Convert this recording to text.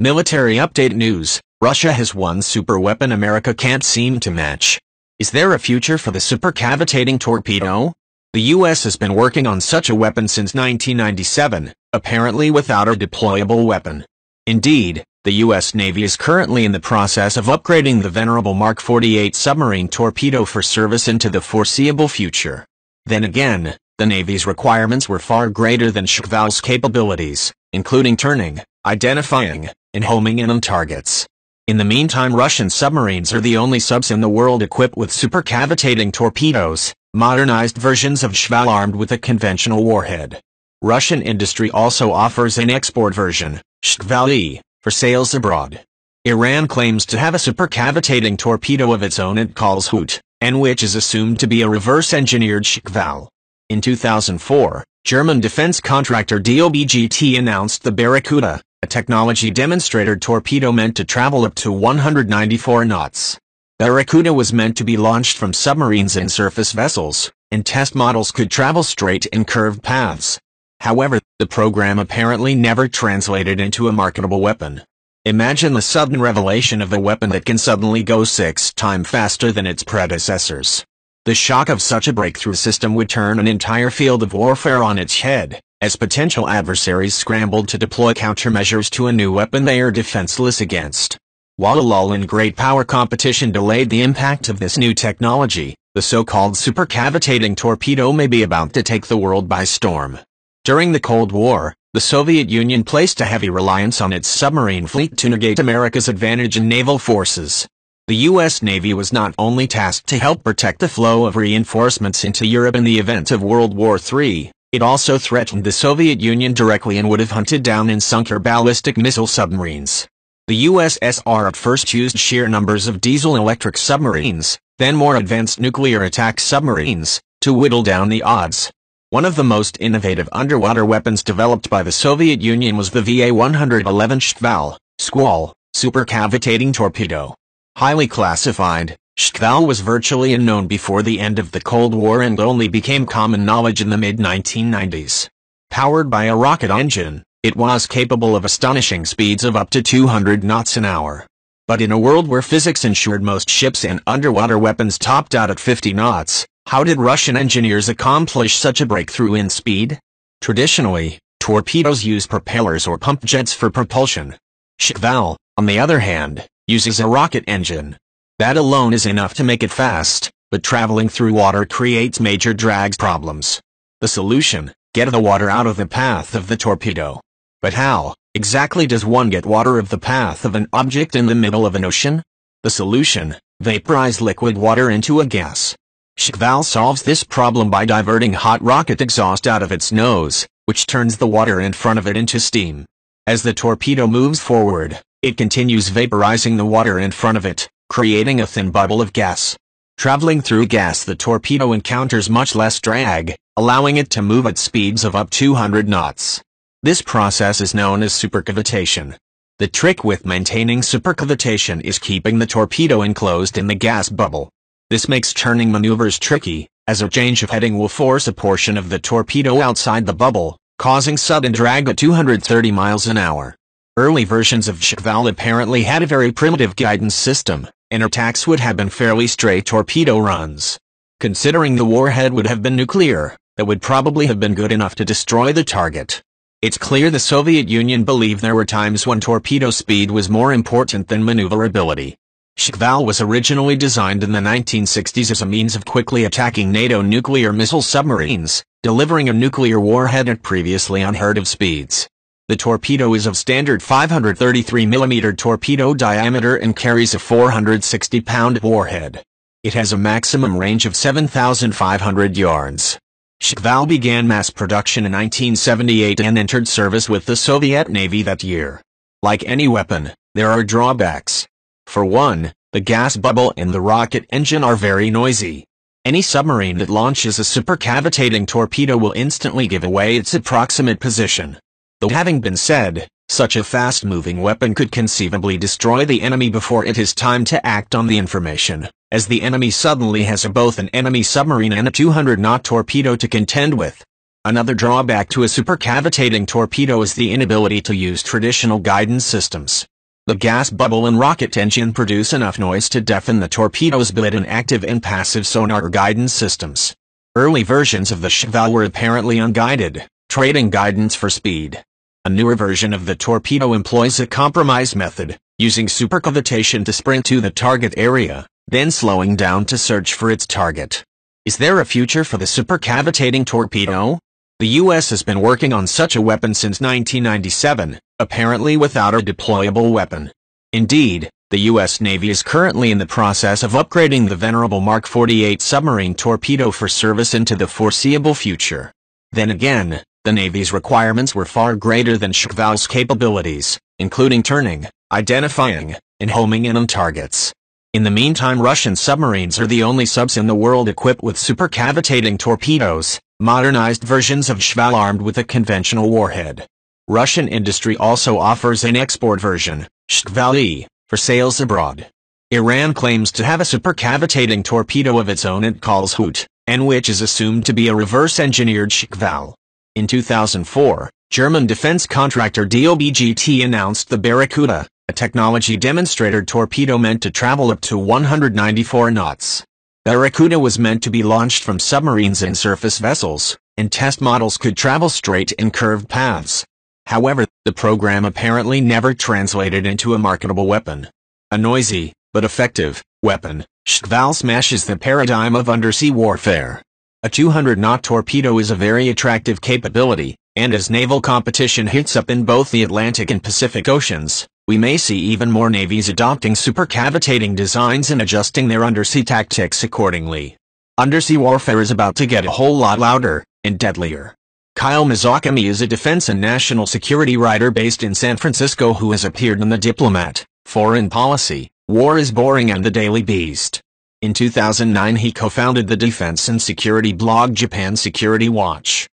Military Update News Russia has one weapon America can't seem to match. Is there a future for the supercavitating torpedo? The U.S. has been working on such a weapon since 1997, apparently without a deployable weapon. Indeed, the U.S. Navy is currently in the process of upgrading the venerable Mark 48 submarine torpedo for service into the foreseeable future. Then again, the Navy's requirements were far greater than Shkval's capabilities, including turning, identifying, and homing in on targets. In the meantime Russian submarines are the only subs in the world equipped with supercavitating torpedoes, modernized versions of Shval armed with a conventional warhead. Russian industry also offers an export version, Shvali, for sales abroad. Iran claims to have a supercavitating torpedo of its own it calls Hoot, and which is assumed to be a reverse-engineered Shkval. In 2004, German defense contractor DOBGT announced the Barracuda, a technology demonstrator torpedo meant to travel up to 194 knots. Barracuda was meant to be launched from submarines and surface vessels, and test models could travel straight and curved paths. However, the program apparently never translated into a marketable weapon. Imagine the sudden revelation of a weapon that can suddenly go six times faster than its predecessors. The shock of such a breakthrough system would turn an entire field of warfare on its head. As potential adversaries scrambled to deploy countermeasures to a new weapon they are defenseless against. While a lull in great power competition delayed the impact of this new technology, the so-called supercavitating torpedo may be about to take the world by storm. During the Cold War, the Soviet Union placed a heavy reliance on its submarine fleet to negate America's advantage in naval forces. The U.S. Navy was not only tasked to help protect the flow of reinforcements into Europe in the event of World War III, it also threatened the Soviet Union directly and would have hunted down and sunk her ballistic missile submarines. The USSR at first used sheer numbers of diesel-electric submarines, then more advanced nuclear attack submarines, to whittle down the odds. One of the most innovative underwater weapons developed by the Soviet Union was the VA-111 Schval, Squall, supercavitating torpedo. Highly classified, Shkval was virtually unknown before the end of the Cold War and only became common knowledge in the mid-1990s. Powered by a rocket engine, it was capable of astonishing speeds of up to 200 knots an hour. But in a world where physics ensured most ships and underwater weapons topped out at 50 knots, how did Russian engineers accomplish such a breakthrough in speed? Traditionally, torpedoes use propellers or pump jets for propulsion. Shkval, on the other hand, uses a rocket engine that alone is enough to make it fast, but traveling through water creates major drag problems. The solution, get the water out of the path of the torpedo. But how, exactly does one get water of the path of an object in the middle of an ocean? The solution, vaporize liquid water into a gas. Shikval solves this problem by diverting hot rocket exhaust out of its nose, which turns the water in front of it into steam. As the torpedo moves forward, it continues vaporizing the water in front of it, creating a thin bubble of gas. Traveling through gas the torpedo encounters much less drag, allowing it to move at speeds of up 200 knots. This process is known as supercavitation. The trick with maintaining supercavitation is keeping the torpedo enclosed in the gas bubble. This makes turning maneuvers tricky, as a change of heading will force a portion of the torpedo outside the bubble, causing sudden drag at 230 miles an hour. Early versions of Cheval apparently had a very primitive guidance system, and attacks would have been fairly straight torpedo runs. Considering the warhead would have been nuclear, that would probably have been good enough to destroy the target. It's clear the Soviet Union believed there were times when torpedo speed was more important than maneuverability. Shkval was originally designed in the 1960s as a means of quickly attacking NATO nuclear missile submarines, delivering a nuclear warhead at previously unheard of speeds. The torpedo is of standard 533mm torpedo diameter and carries a 460-pound warhead. It has a maximum range of 7,500 yards. Shkval began mass production in 1978 and entered service with the Soviet Navy that year. Like any weapon, there are drawbacks. For one, the gas bubble and the rocket engine are very noisy. Any submarine that launches a supercavitating torpedo will instantly give away its approximate position. Though having been said, such a fast-moving weapon could conceivably destroy the enemy before it is time to act on the information, as the enemy suddenly has both an enemy submarine and a 200-knot torpedo to contend with. Another drawback to a supercavitating torpedo is the inability to use traditional guidance systems. The gas bubble and rocket engine produce enough noise to deafen the torpedo's built in active and passive sonar guidance systems. Early versions of the Cheval were apparently unguided, Trading Guidance for Speed A newer version of the torpedo employs a compromise method, using supercavitation to sprint to the target area, then slowing down to search for its target. Is there a future for the supercavitating torpedo? The U.S. has been working on such a weapon since 1997, apparently without a deployable weapon. Indeed, the U.S. Navy is currently in the process of upgrading the venerable Mark 48 submarine torpedo for service into the foreseeable future. Then again, the Navy's requirements were far greater than Shkval's capabilities, including turning, identifying, and homing in on targets. In the meantime Russian submarines are the only subs in the world equipped with supercavitating torpedoes, modernized versions of Shval armed with a conventional warhead. Russian industry also offers an export version, shkval for sales abroad. Iran claims to have a supercavitating torpedo of its own it calls Hoot, and which is assumed to be a reverse-engineered Shkval. In 2004, German defense contractor DOBGT announced the Barracuda, a technology demonstrator torpedo meant to travel up to 194 knots. Barracuda was meant to be launched from submarines and surface vessels, and test models could travel straight and curved paths. However, the program apparently never translated into a marketable weapon. A noisy, but effective, weapon, Schval smashes the paradigm of undersea warfare. A 200-knot torpedo is a very attractive capability, and as naval competition heats up in both the Atlantic and Pacific Oceans, we may see even more navies adopting supercavitating designs and adjusting their undersea tactics accordingly. Undersea warfare is about to get a whole lot louder and deadlier. Kyle Mizakami is a defense and national security writer based in San Francisco who has appeared in The Diplomat, Foreign Policy, War is Boring and The Daily Beast. In 2009 he co-founded the defense and security blog Japan Security Watch.